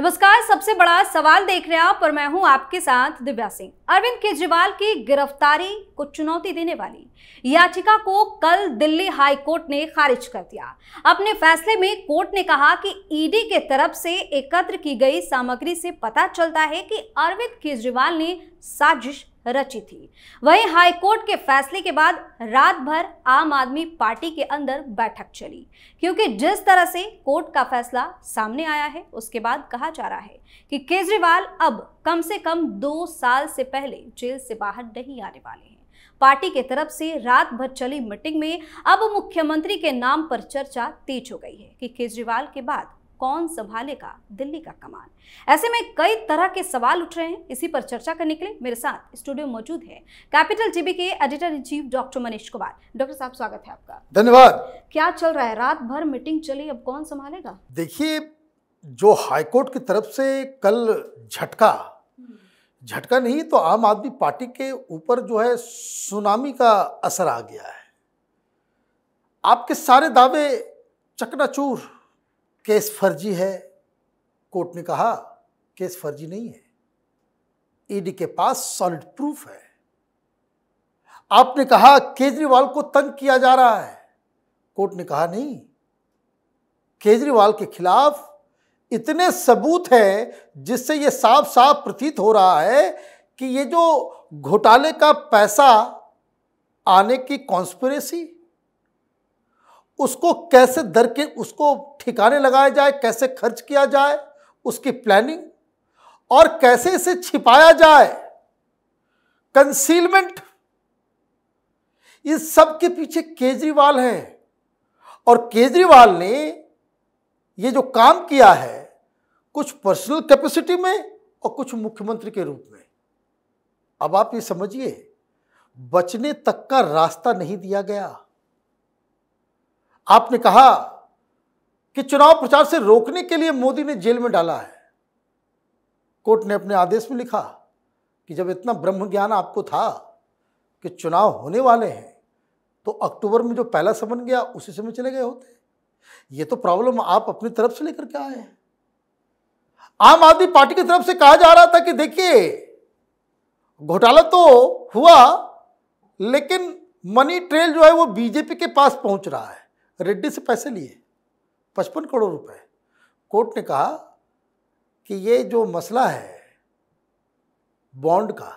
नमस्कार सबसे बड़ा सवाल देख रहे हैं आप और मैं हूं आपके साथ दिव्या सिंह अरविंद केजरीवाल की गिरफ्तारी को चुनौती देने वाली याचिका को कल दिल्ली हाई कोर्ट ने खारिज कर दिया अपने फैसले में कोर्ट ने कहा कि ईडी के तरफ से एकत्र की गई सामग्री से पता चलता है कि अरविंद केजरीवाल ने साजिश रची थी वहीं हाईकोर्ट के फैसले के बाद रात भर आम आदमी पार्टी के अंदर बैठक चली क्योंकि जिस तरह से कोर्ट का फैसला सामने आया है उसके बाद कहा जा रहा है कि केजरीवाल अब कम से कम दो साल से पहले जेल से बाहर नहीं आने वाले हैं पार्टी की तरफ से रात भर चली मीटिंग में अब मुख्यमंत्री के नाम पर चर्चा तेज हो गई है कि केजरीवाल के बाद कौन संभालेगा दिल्ली का कमान ऐसे में कई तरह के सवाल उठ रहे हैं इसी पर चर्चा करने के लिए मेरे साथ स्टूडियो मौजूद है कैपिटल जीबी के editor in chief doctor Manish Kumar doctor साहब स्वागत है आपका धन्यवाद क्या चल रहा है रात भर मीटिंग चली अब कौन संभालेगा देखिए जो हाईकोर्ट की तरफ से कल झटका झटका नहीं तो आम आदमी पार्टी के ऊपर जो है सुनामी का असर आ गया है आपके सारे दावे चकनाचूर केस फर्जी है कोर्ट ने कहा केस फर्जी नहीं है ईडी e के पास सॉलिड प्रूफ है आपने कहा केजरीवाल को तंग किया जा रहा है कोर्ट ने कहा नहीं केजरीवाल के खिलाफ इतने सबूत हैं जिससे ये साफ साफ प्रतीत हो रहा है कि ये जो घोटाले का पैसा आने की कॉन्स्पिरेसी उसको कैसे दर के उसको ठिकाने लगाया जाए कैसे खर्च किया जाए उसकी प्लानिंग और कैसे इसे छिपाया जाए कंसीलमेंट इस सब के पीछे केजरीवाल है और केजरीवाल ने ये जो काम किया है कुछ पर्सनल कैपेसिटी में और कुछ मुख्यमंत्री के रूप में अब आप ये समझिए बचने तक का रास्ता नहीं दिया गया आपने कहा कि चुनाव प्रचार से रोकने के लिए मोदी ने जेल में डाला है कोर्ट ने अपने आदेश में लिखा कि जब इतना ब्रह्म ज्ञान आपको था कि चुनाव होने वाले हैं तो अक्टूबर में जो पहला समन गया उसी समय चले गए होते ये तो प्रॉब्लम आप अपनी तरफ से लेकर के आए हैं आम आदमी पार्टी की तरफ से कहा जा रहा था कि देखिए घोटाला तो हुआ लेकिन मनी ट्रेल जो है वो बीजेपी के पास पहुंच रहा है रेड्डी से पैसे लिए पचपन करोड़ रुपए कोर्ट ने कहा कि ये जो मसला है बॉन्ड का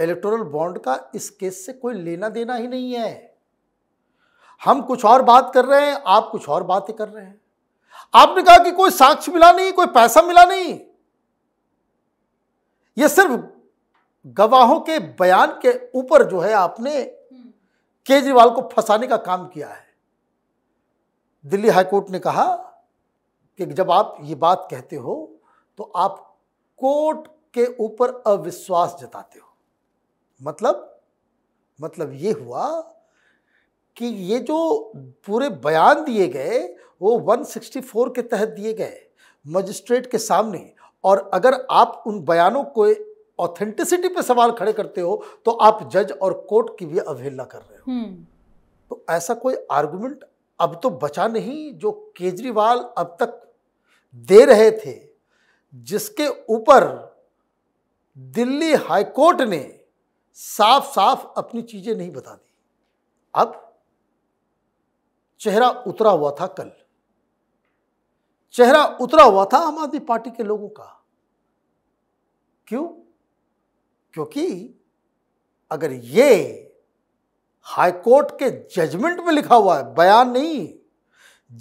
इलेक्टोरल बॉन्ड का इस केस से कोई लेना देना ही नहीं है हम कुछ और बात कर रहे हैं आप कुछ और बातें कर रहे हैं आपने कहा कि कोई साक्ष्य मिला नहीं कोई पैसा मिला नहीं यह सिर्फ गवाहों के बयान के ऊपर जो है आपने हम्म। केजरीवाल को फंसाने का काम किया है दिल्ली हाईकोर्ट ने कहा कि जब आप ये बात कहते हो तो आप कोर्ट के ऊपर अविश्वास जताते हो मतलब मतलब ये हुआ कि ये जो पूरे बयान दिए गए वो 164 के तहत दिए गए मजिस्ट्रेट के सामने और अगर आप उन बयानों को ऑथेंटिसिटी पे सवाल खड़े करते हो तो आप जज और कोर्ट की भी अवहेलना कर रहे हो हम्म। तो ऐसा कोई आर्गुमेंट अब तो बचा नहीं जो केजरीवाल अब तक दे रहे थे जिसके ऊपर दिल्ली हाईकोर्ट ने साफ साफ अपनी चीज़ें नहीं बता दी अब चेहरा उतरा हुआ था कल चेहरा उतरा हुआ था आम आदमी पार्टी के लोगों का क्यों क्योंकि अगर ये हाईकोर्ट के जजमेंट में लिखा हुआ है बयान नहीं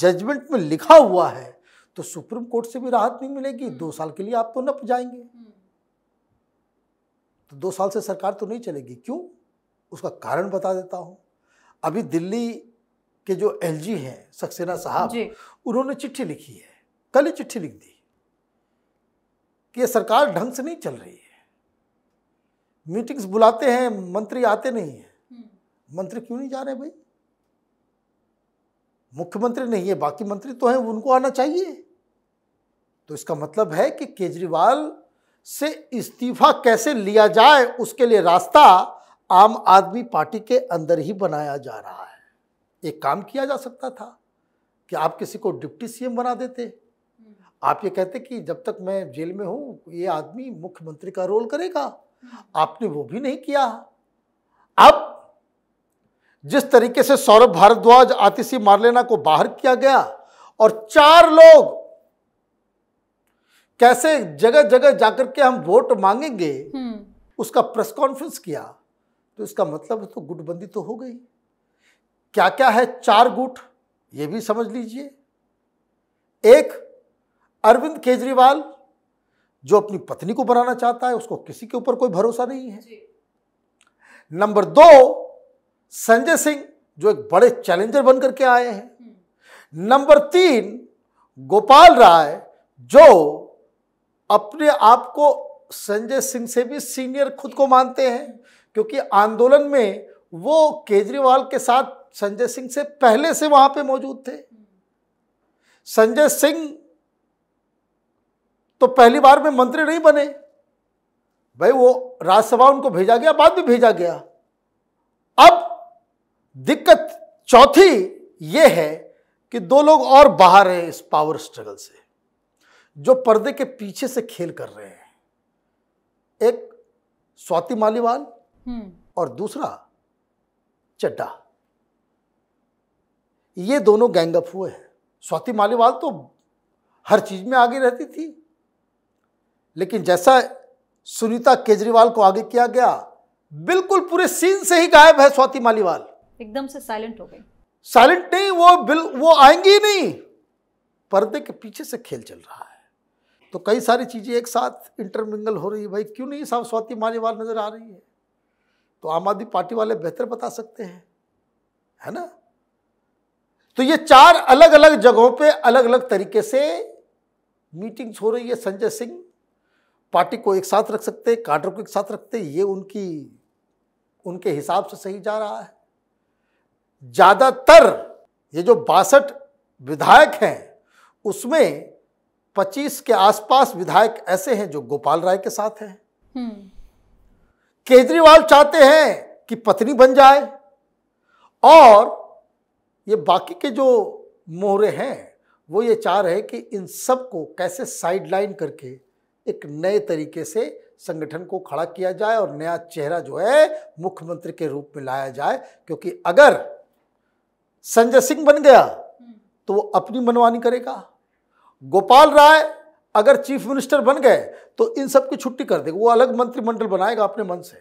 जजमेंट में लिखा हुआ है तो सुप्रीम कोर्ट से भी राहत नहीं मिलेगी हम्म। दो साल के लिए आप तो नप जाएंगे हम्म। तो दो साल से सरकार तो नहीं चलेगी क्यों उसका कारण बता देता हूं अभी दिल्ली के जो एलजी हैं सक्सेना साहब उन्होंने चिट्ठी लिखी है कल ही चिट्ठी लिख दी कि ये सरकार ढंग से नहीं चल रही है मीटिंग्स बुलाते हैं मंत्री आते नहीं हैं मंत्री क्यों नहीं जा रहे भाई मुख्यमंत्री नहीं है बाकी मंत्री तो हैं उनको आना चाहिए तो इसका मतलब है कि केजरीवाल से इस्तीफा कैसे लिया जाए उसके लिए रास्ता आम आदमी पार्टी के अंदर ही बनाया जा रहा है एक काम किया जा सकता था कि आप किसी को डिप्टी सीएम बना देते आप ये कहते कि जब तक मैं जेल में हूँ ये आदमी मुख्यमंत्री का रोल करेगा आपने वो भी नहीं किया अब जिस तरीके से सौरभ भारद्वाज आतिशी मारलेना को बाहर किया गया और चार लोग कैसे जगह जगह जाकर के हम वोट मांगेंगे हम्म। उसका प्रेस कॉन्फ्रेंस किया तो इसका मतलब तो गुटबंदी तो हो गई क्या क्या है चार गुट ये भी समझ लीजिए एक अरविंद केजरीवाल जो अपनी पत्नी को बनाना चाहता है उसको किसी के ऊपर कोई भरोसा नहीं है नंबर दो संजय सिंह जो एक बड़े चैलेंजर बनकर के आए हैं नंबर तीन गोपाल राय जो अपने आप को संजय सिंह से भी सीनियर खुद को मानते हैं क्योंकि आंदोलन में वो केजरीवाल के साथ संजय सिंह से पहले से वहां पे मौजूद थे संजय सिंह तो पहली बार में मंत्री नहीं बने भाई वो राज्यसभा उनको भेजा गया बाद में भेजा गया दिक्कत चौथी ये है कि दो लोग और बाहर हैं इस पावर स्ट्रगल से जो पर्दे के पीछे से खेल कर रहे हैं एक स्वाति मालीवाल हम्म। और दूसरा चड्डा ये दोनों गैंगअप हुए हैं स्वाति मालीवाल तो हर चीज में आगे रहती थी लेकिन जैसा सुनीता केजरीवाल को आगे किया गया बिल्कुल पूरे सीन से ही गायब है स्वाति मालीवाल एकदम से साइलेंट हो गई साइलेंट नहीं वो बिल वो आएंगे ही नहीं पर्दे के पीछे से खेल चल रहा है तो कई सारी चीज़ें एक साथ इंटरमिंगल हो रही है भाई क्यों नहीं साफ स्वाति मालीवाल नज़र आ रही है तो आम आदमी पार्टी वाले बेहतर बता सकते हैं है ना तो ये चार अलग अलग जगहों पे अलग अलग तरीके से मीटिंग्स हो रही है संजय सिंह पार्टी को एक साथ रख सकते हैं को एक साथ रखते ये उनकी उनके हिसाब से सही जा रहा है ज़्यादातर ये जो बासठ विधायक हैं उसमें 25 के आसपास विधायक ऐसे हैं जो गोपाल राय के साथ हैं हम्म। केजरीवाल चाहते हैं कि पत्नी बन जाए और ये बाकी के जो मोहरे हैं वो ये चाह रहे हैं कि इन सब को कैसे साइडलाइन करके एक नए तरीके से संगठन को खड़ा किया जाए और नया चेहरा जो है मुख्यमंत्री के रूप में लाया जाए क्योंकि अगर संजय सिंह बन गया हम्म। तो वो अपनी मनमानी करेगा गोपाल राय अगर चीफ मिनिस्टर बन गए तो इन सब की छुट्टी कर देगा वो अलग मंत्रिमंडल बनाएगा अपने मन से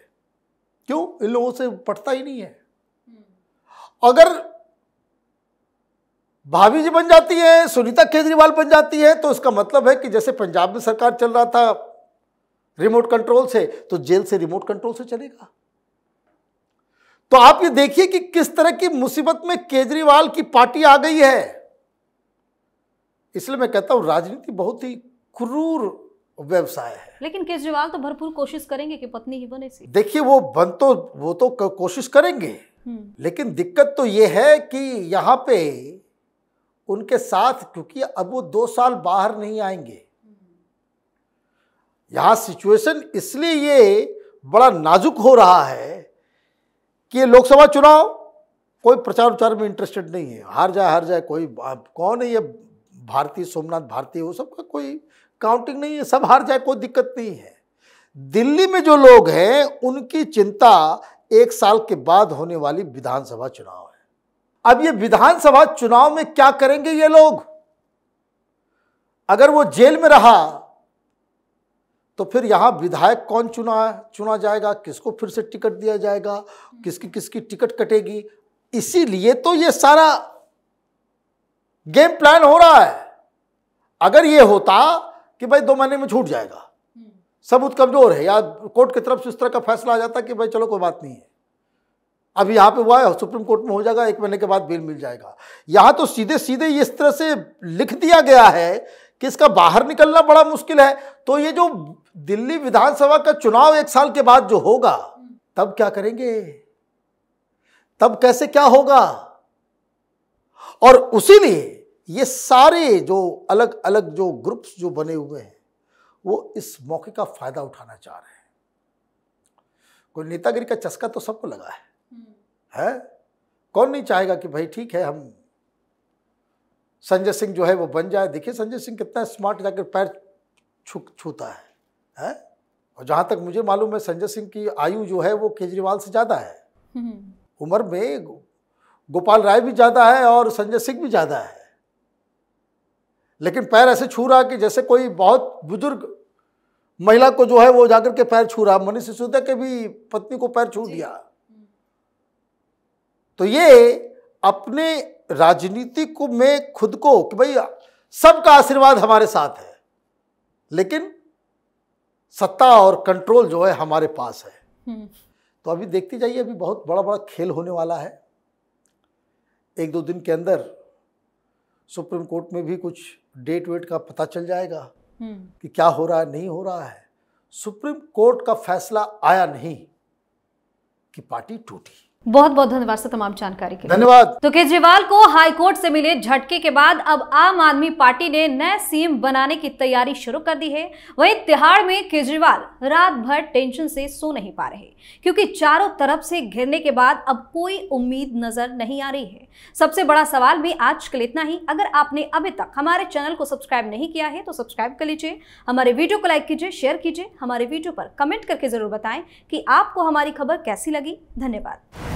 क्यों इन लोगों से पटता ही नहीं है हम्म। अगर भाभी जी बन जाती है सुनीता केजरीवाल बन जाती है तो इसका मतलब है कि जैसे पंजाब में सरकार चल रहा था रिमोट कंट्रोल से तो जेल से रिमोट कंट्रोल से चलेगा तो आप ये देखिए कि किस तरह की मुसीबत में केजरीवाल की पार्टी आ गई है इसलिए मैं कहता हूं राजनीति बहुत ही क्रूर व्यवसाय है लेकिन केजरीवाल तो भरपूर कोशिश करेंगे कि पत्नी ही बने सी देखिए वो बन तो वो तो कोशिश करेंगे हम्म। लेकिन दिक्कत तो ये है कि यहाँ पे उनके साथ क्योंकि अब वो दो साल बाहर नहीं आएंगे यहाँ सिचुएशन इसलिए ये बड़ा नाजुक हो रहा है कि लोकसभा चुनाव कोई प्रचार उचार में इंटरेस्टेड नहीं है हार जाए हार जाए कोई कौन है ये भारतीय सोमनाथ भारतीय वो सबका कोई काउंटिंग नहीं है सब हार जाए कोई दिक्कत नहीं है दिल्ली में जो लोग हैं उनकी चिंता एक साल के बाद होने वाली विधानसभा चुनाव है अब ये विधानसभा चुनाव में क्या करेंगे ये लोग अगर वो जेल में रहा तो फिर यहाँ विधायक कौन चुना चुना जाएगा किसको फिर से टिकट दिया जाएगा किसकी किसकी टिकट कटेगी इसीलिए तो ये सारा गेम प्लान हो रहा है अगर ये होता कि भाई दो महीने में छूट जाएगा सबूत कमजोर है या कोर्ट की तरफ से इस तरह का फैसला आ जाता कि भाई चलो कोई बात नहीं है अब यहाँ पे हुआ है सुप्रीम कोर्ट में हो जाएगा एक महीने के बाद बेल मिल जाएगा यहाँ तो सीधे सीधे इस तरह से लिख दिया गया है कि इसका बाहर निकलना बड़ा मुश्किल है तो ये जो दिल्ली विधानसभा का चुनाव एक साल के बाद जो होगा तब क्या करेंगे तब कैसे क्या होगा और उसी लिए ये सारे जो अलग अलग जो ग्रुप्स जो बने हुए हैं वो इस मौके का फायदा उठाना चाह रहे हैं कोई नेतागिरी का चस्का तो सबको लगा है हम्म। है कौन नहीं चाहेगा कि भाई ठीक है हम संजय सिंह जो है वो बन जाए देखिए संजय सिंह कितना स्मार्ट जाकर पैर छू छूता है हैं और जहाँ तक मुझे मालूम है संजय सिंह की आयु जो है वो केजरीवाल से ज़्यादा है हम्म। उम्र में गोपाल राय भी ज़्यादा है और संजय सिंह भी ज़्यादा है लेकिन पैर ऐसे छू रहा कि जैसे कोई बहुत बुजुर्ग महिला को जो है वो जाकर के पैर छू रहा मनीष सिसोदिया के भी पत्नी को पैर छू दिया हम्म। तो ये अपने राजनीति को में खुद को कि भाई सबका आशीर्वाद हमारे साथ है लेकिन सत्ता और कंट्रोल जो है हमारे पास है हम्म। तो अभी देखते जाइए अभी बहुत बड़ा बड़ा खेल होने वाला है एक दो दिन के अंदर सुप्रीम कोर्ट में भी कुछ डेट वेट का पता चल जाएगा हम्म। कि क्या हो रहा है नहीं हो रहा है सुप्रीम कोर्ट का फैसला आया नहीं कि पार्टी टूटी बहुत बहुत धन्यवाद सर तमाम जानकारी के धन्यवाद तो केजरीवाल को हाईकोर्ट से मिले झटके के बाद अब आम आदमी पार्टी ने नए सीएम बनाने की तैयारी शुरू कर दी है वहीं तिहाड़ में केजरीवाल रात भर टेंशन से सो नहीं पा रहे क्योंकि चारों तरफ से घिरने के बाद अब कोई उम्मीद नजर नहीं आ रही है सबसे बड़ा सवाल भी आज कल इतना ही अगर आपने अभी तक हमारे चैनल को सब्सक्राइब नहीं किया है तो सब्सक्राइब कर लीजिए हमारे वीडियो को लाइक कीजिए शेयर कीजिए हमारे वीडियो पर कमेंट करके जरूर बताएं कि आपको हमारी खबर कैसी लगी धन्यवाद